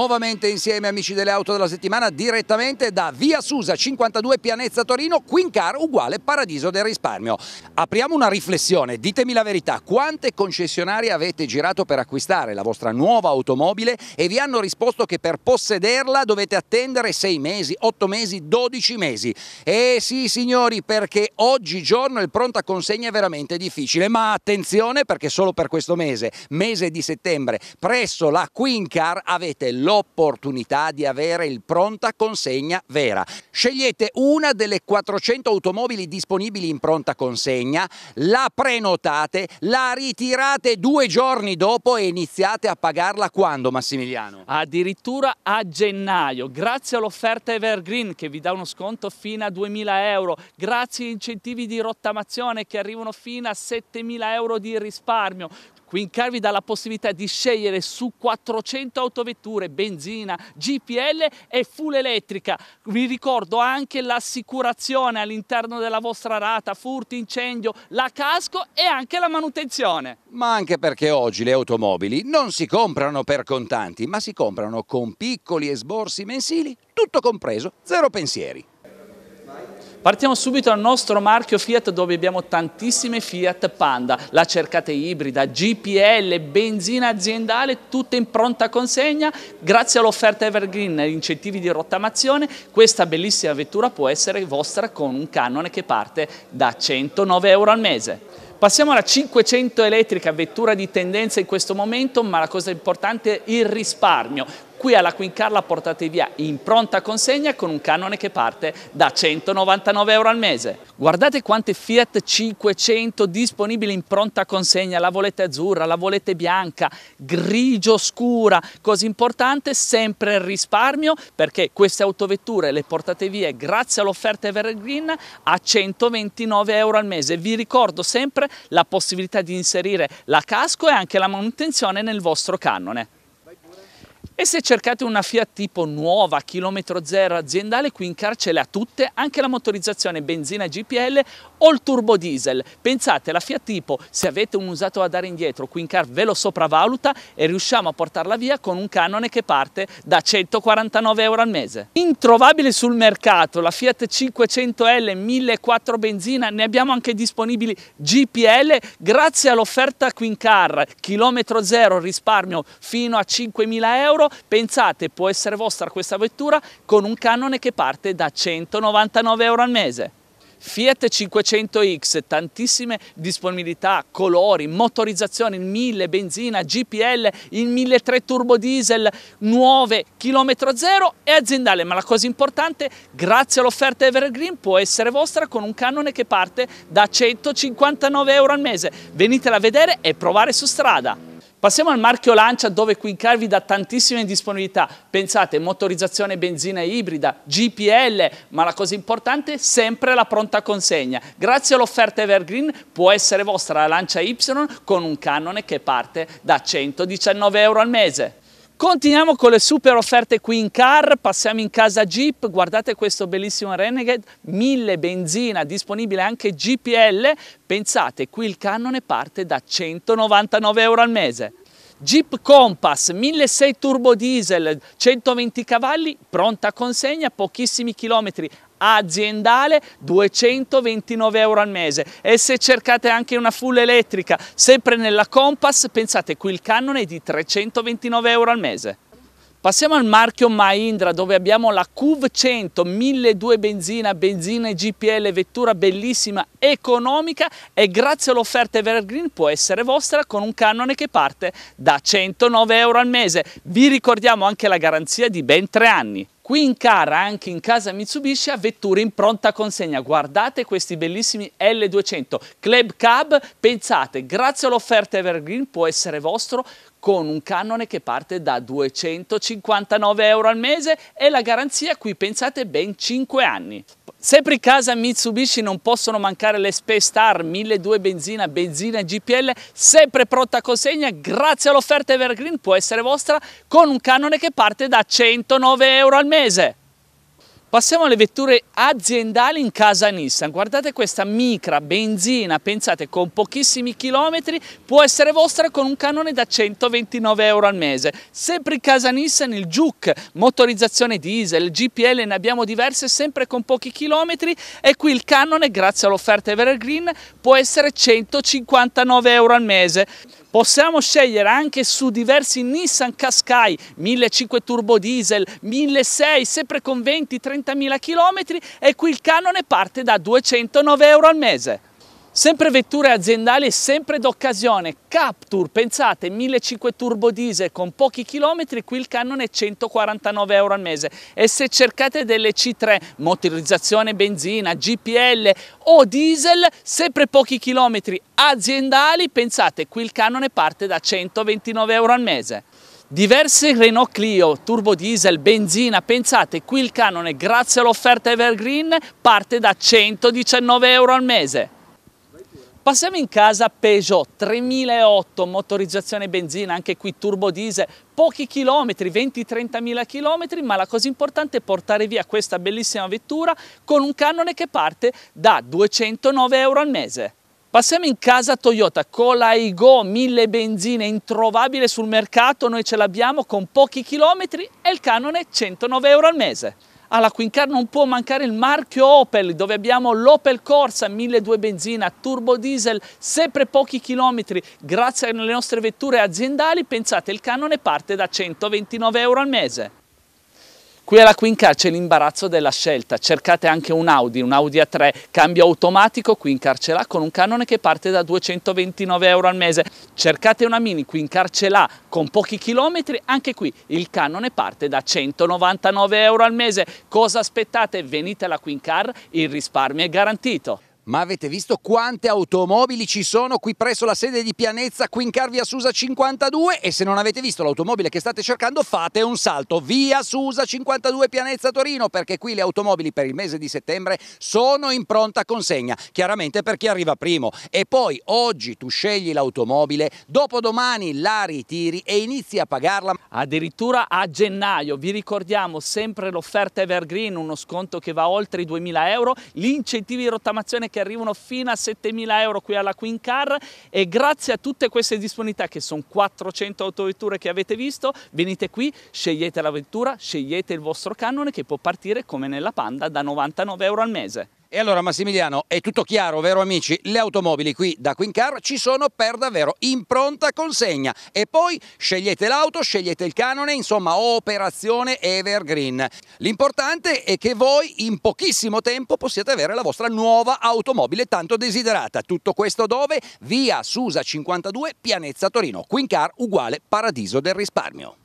nuovamente insieme amici delle auto della settimana direttamente da Via Susa 52 Pianezza Torino, Quincar uguale Paradiso del Risparmio. Apriamo una riflessione, ditemi la verità, quante concessionarie avete girato per acquistare la vostra nuova automobile e vi hanno risposto che per possederla dovete attendere 6 mesi, 8 mesi, 12 mesi? Eh sì signori perché oggigiorno il pronta consegna è veramente difficile, ma attenzione perché solo per questo mese, mese di settembre, presso la Quincar avete l'oro l'opportunità di avere il pronta consegna vera. Scegliete una delle 400 automobili disponibili in pronta consegna, la prenotate, la ritirate due giorni dopo e iniziate a pagarla quando Massimiliano? Addirittura a gennaio, grazie all'offerta Evergreen che vi dà uno sconto fino a 2000 euro, grazie agli incentivi di rottamazione che arrivano fino a 7000 euro di risparmio, vi dà la possibilità di scegliere su 400 autovetture, benzina, GPL e full elettrica. Vi ricordo anche l'assicurazione all'interno della vostra rata, furti, incendio, la casco e anche la manutenzione. Ma anche perché oggi le automobili non si comprano per contanti, ma si comprano con piccoli esborsi mensili, tutto compreso, zero pensieri. Partiamo subito al nostro marchio Fiat dove abbiamo tantissime Fiat Panda, la cercate ibrida, GPL, benzina aziendale, tutte in pronta consegna. Grazie all'offerta Evergreen e agli incentivi di rottamazione, questa bellissima vettura può essere vostra con un canone che parte da 109 euro al mese. Passiamo alla 500 elettrica, vettura di tendenza in questo momento, ma la cosa importante è il risparmio. Qui alla Quincarla portate via in pronta consegna con un canone che parte da 199 euro al mese. Guardate quante Fiat 500 disponibili in pronta consegna, la volete azzurra, la volete bianca, grigio scura, così importante sempre il risparmio perché queste autovetture le portate via grazie all'offerta Evergreen a 129 euro al mese. Vi ricordo sempre la possibilità di inserire la casco e anche la manutenzione nel vostro canone. E se cercate una Fiat tipo nuova, chilometro zero aziendale, qui in car ce l'ha tutte, anche la motorizzazione benzina GPL o il turbo diesel. Pensate, la Fiat tipo, se avete un usato da dare indietro, qui in car ve lo sopravvaluta e riusciamo a portarla via con un canone che parte da 149 euro al mese. Introvabile sul mercato la Fiat 500L 1.400 benzina, ne abbiamo anche disponibili GPL grazie all'offerta Quincar, chilometro zero risparmio fino a 5.000 euro pensate può essere vostra questa vettura con un canone che parte da 199 euro al mese. Fiat 500X, tantissime disponibilità, colori, motorizzazioni, 1000 benzina, GPL, il 1.3 turbo diesel, nuove, chilometro zero e aziendale. Ma la cosa importante, grazie all'offerta Evergreen può essere vostra con un canone che parte da 159 euro al mese. Venitela a vedere e provare su strada. Passiamo al marchio Lancia dove Quincar vi dà tantissime disponibilità. Pensate, motorizzazione benzina ibrida, GPL, ma la cosa importante è sempre la pronta consegna. Grazie all'offerta Evergreen può essere vostra la Lancia Y con un canone che parte da 119 euro al mese. Continuiamo con le super offerte qui in car, passiamo in casa Jeep, guardate questo bellissimo Renegade, 1000 benzina, disponibile anche GPL, pensate qui il cannone parte da 199 euro al mese. Jeep Compass 1.6 turbo diesel 120 cavalli, pronta consegna, pochissimi chilometri aziendale 229 euro al mese e se cercate anche una full elettrica sempre nella Compass pensate qui il cannone è di 329 euro al mese. Passiamo al marchio Mahindra dove abbiamo la CUV 100 1.200 benzina, benzina e GPL, vettura bellissima, economica e grazie all'offerta Evergreen può essere vostra con un cannone che parte da 109 euro al mese. Vi ricordiamo anche la garanzia di ben 3 anni. Qui in Cara, anche in casa Mitsubishi, a vetture in pronta consegna. Guardate questi bellissimi L200 Club Cab. Pensate, grazie all'offerta Evergreen può essere vostro con un canone che parte da 259 euro al mese e la garanzia qui pensate ben 5 anni. Sempre in casa Mitsubishi non possono mancare le Space Star 1200 benzina, benzina e GPL, sempre pronta a consegna, grazie all'offerta Evergreen può essere vostra con un canone che parte da 109 euro al mese. Passiamo alle vetture aziendali in casa Nissan. Guardate questa micra benzina, pensate con pochissimi chilometri, può essere vostra con un canone da 129 euro al mese. Sempre in casa Nissan il Juke, motorizzazione diesel, GPL, ne abbiamo diverse, sempre con pochi chilometri e qui il canone, grazie all'offerta Evergreen, può essere 159 euro al mese. Possiamo scegliere anche su diversi Nissan Qashqai 1.500 turbo diesel, 1.600, sempre con 20-30.000 km e qui il canone parte da 209 euro al mese. Sempre vetture aziendali, e sempre d'occasione, Captur, pensate, 1500 turbo diesel con pochi chilometri, qui il canone è 149 euro al mese e se cercate delle C3, motorizzazione benzina, GPL o diesel, sempre pochi chilometri aziendali, pensate, qui il canone parte da 129 euro al mese. Diversi Renault Clio, turbo diesel, benzina, pensate qui il canone grazie all'offerta Evergreen parte da 119 euro al mese. Passiamo in casa Peugeot 3008, motorizzazione benzina, anche qui turbo diesel, pochi chilometri, 20-30 mila chilometri, ma la cosa importante è portare via questa bellissima vettura con un canone che parte da 209 euro al mese. Passiamo in casa Toyota con la Igo 1000 benzine introvabile sul mercato, noi ce l'abbiamo con pochi chilometri e il canone 109 euro al mese alla Quincar non può mancare il marchio Opel, dove abbiamo l'Opel Corsa 1.2 benzina, turbo diesel, sempre pochi chilometri. Grazie alle nostre vetture aziendali, pensate, il canone parte da 129 euro al mese. Qui alla Quincar c'è l'imbarazzo della scelta, cercate anche un Audi, un Audi A3, cambio automatico, Quincar ce l'ha con un canone che parte da 229 euro al mese. Cercate una Mini, Quincar ce l'ha con pochi chilometri, anche qui il canone parte da 199 euro al mese. Cosa aspettate? Venite alla Quincar, il risparmio è garantito. Ma avete visto quante automobili ci sono qui presso la sede di Pianezza, qui in Carvia Susa 52? E se non avete visto l'automobile che state cercando, fate un salto via Susa 52 Pianezza Torino, perché qui le automobili per il mese di settembre sono in pronta consegna, chiaramente per chi arriva primo. E poi oggi tu scegli l'automobile, dopodomani la ritiri e inizi a pagarla. Addirittura a gennaio, vi ricordiamo sempre l'offerta Evergreen, uno sconto che va oltre i 2.000 euro, gli incentivi di rottamazione che che arrivano fino a 7.000 euro qui alla Queen Car e grazie a tutte queste disponibilità che sono 400 autovetture che avete visto venite qui, scegliete la vettura, scegliete il vostro canone che può partire come nella Panda da 99 euro al mese. E allora Massimiliano, è tutto chiaro, vero amici? Le automobili qui da Quincar ci sono per davvero in pronta consegna. E poi scegliete l'auto, scegliete il canone, insomma operazione Evergreen. L'importante è che voi in pochissimo tempo possiate avere la vostra nuova automobile tanto desiderata. Tutto questo dove? Via Susa 52, Pianezza Torino. Quincar uguale Paradiso del Risparmio.